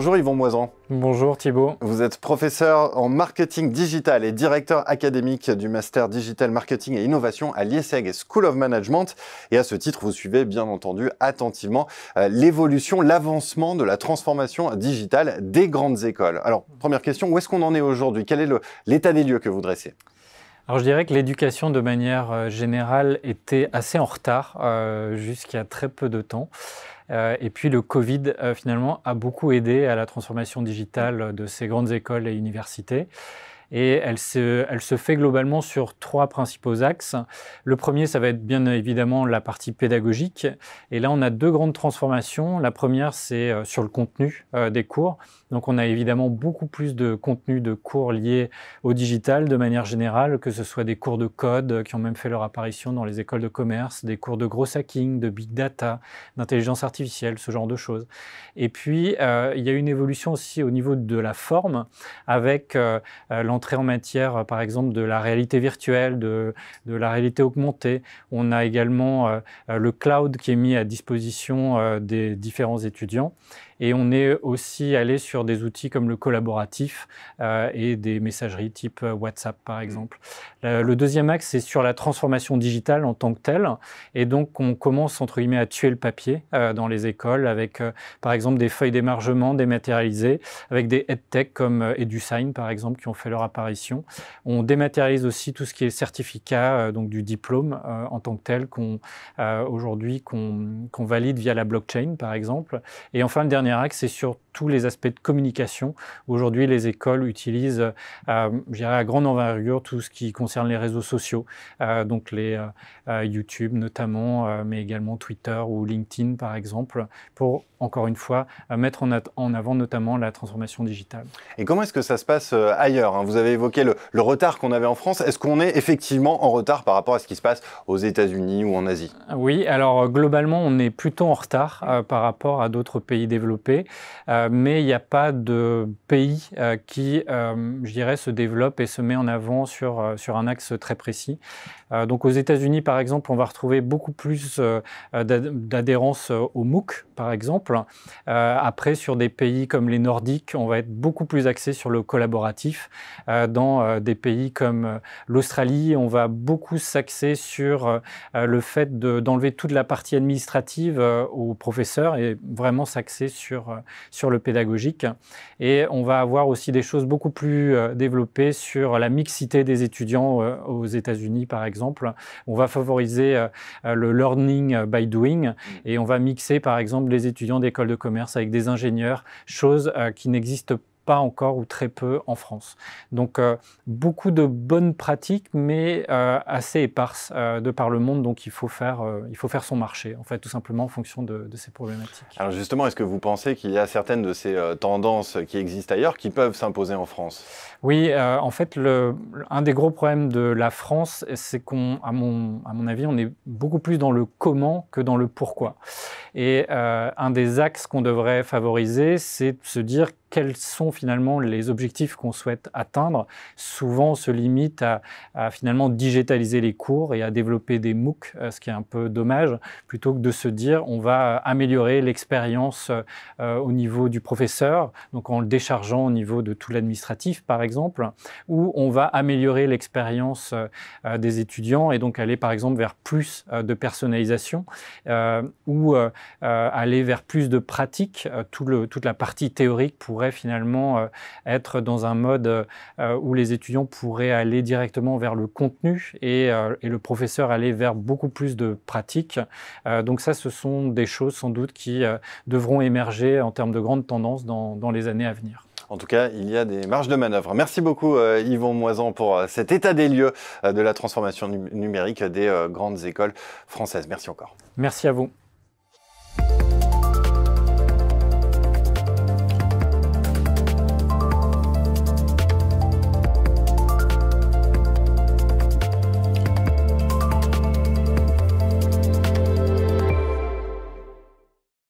Bonjour Yvon Moisan. Bonjour Thibault. Vous êtes professeur en marketing digital et directeur académique du Master Digital Marketing et Innovation à l'IESEG School of Management. Et à ce titre, vous suivez bien entendu attentivement euh, l'évolution, l'avancement de la transformation digitale des grandes écoles. Alors, première question, où est-ce qu'on en est aujourd'hui Quel est l'état des lieux que vous dressez alors je dirais que l'éducation de manière euh, générale était assez en retard euh, jusqu'à très peu de temps. Euh, et puis le Covid finalement a beaucoup aidé à la transformation digitale de ces grandes écoles et universités et elle se, elle se fait globalement sur trois principaux axes. Le premier, ça va être bien évidemment la partie pédagogique. Et là, on a deux grandes transformations. La première, c'est euh, sur le contenu euh, des cours. Donc, on a évidemment beaucoup plus de contenu de cours liés au digital de manière générale, que ce soit des cours de code euh, qui ont même fait leur apparition dans les écoles de commerce, des cours de gros hacking, de big data, d'intelligence artificielle, ce genre de choses. Et puis, il y a une évolution aussi au niveau de la forme avec en matière, euh, par exemple, de la réalité virtuelle, de, de la réalité augmentée. On a également euh, euh, le cloud qui est mis à disposition des différents étudiants. Et on est aussi allé sur des outils comme le collaboratif euh, et des messageries type euh, WhatsApp, par mm. exemple. Le, deuxième axe, c'est sur la transformation digitale en tant que telle. Et donc, on commence, entre guillemets, à tuer le papier euh, dans les écoles avec, par exemple, des feuilles d'émargement dématérialisées, avec des tech comme EduSign, par exemple, qui ont fait leur apparition. On dématérialise aussi tout ce qui est certificat, donc du diplôme en tant que tel, qu'on aujourd'hui qu'on valide via la blockchain, par exemple. Et enfin, le dernier c'est sur tous les aspects de communication. Aujourd'hui, les écoles utilisent, euh, à grande envergure tout ce qui concerne les réseaux sociaux, euh, donc les euh, YouTube notamment, mais également Twitter ou LinkedIn par exemple, pour encore une fois mettre en, avant notamment la transformation digitale. Et comment est-ce que ça se passe ailleurs hein Vous avez évoqué le, le retard qu'on avait en France. Est-ce qu'on est effectivement en retard par rapport à ce qui se passe aux États-Unis ou en Asie Oui, alors globalement, on est plutôt en retard par rapport à d'autres pays développés euh, mais il n'y a pas de pays euh, qui, euh, je dirais, se développe et se met en avant sur un axe très précis. Euh, donc aux États-Unis, par exemple, on va retrouver beaucoup plus euh, euh, d'adhérence au MOOC, par exemple. après, sur des pays comme les Nordiques, on va être beaucoup plus axé sur le collaboratif. dans des pays comme l'Australie, on va beaucoup s'axer sur le fait d'enlever toute la partie administrative aux professeurs et vraiment s'axer sur, sur le pédagogique. Et on va avoir aussi des choses beaucoup plus développées sur la mixité des étudiants aux États-Unis, par exemple on va favoriser euh, euh, le learning euh, by doing mm. et on va mixer par exemple les étudiants d'école de commerce avec des ingénieurs, chose qui n'existe pas pas encore ou très peu en France. Donc euh, beaucoup de bonnes pratiques, mais euh, assez éparses euh, de par le monde. Donc il faut faire, il faut faire son marché, en fait, tout simplement en fonction de, ces problématiques. Alors justement, est-ce que vous pensez qu'il y a certaines de ces tendances qui existent ailleurs qui peuvent s'imposer en France Oui, en fait, le, un des gros problèmes de la France, c'est qu'on, à mon, à mon avis, on est beaucoup plus dans le comment que dans le pourquoi. Et un des axes qu'on devrait favoriser, c'est de se dire quels sont finalement les objectifs qu'on souhaite atteindre, souvent on se limite à, finalement digitaliser les cours et à développer des MOOC, euh, ce qui est un peu dommage, plutôt que de se dire on va euh, améliorer l'expérience euh, au niveau du professeur, donc en le déchargeant au niveau de tout l'administratif par exemple, ou on va améliorer l'expérience des étudiants et donc aller par exemple vers plus de personnalisation ou aller vers plus de pratique, toute la partie théorique pour pourrait finalement euh, être dans un mode euh, euh, où les étudiants pourraient aller directement vers le contenu et, le professeur aller vers beaucoup plus de pratiques. donc ça, ce sont des choses sans doute qui devront émerger en termes de grandes tendances dans, les années à venir. En tout cas, il y a des marges de manœuvre. Merci beaucoup Yvon Moisan pour cet état des lieux de la transformation numérique des grandes écoles françaises. Merci encore. Merci à vous.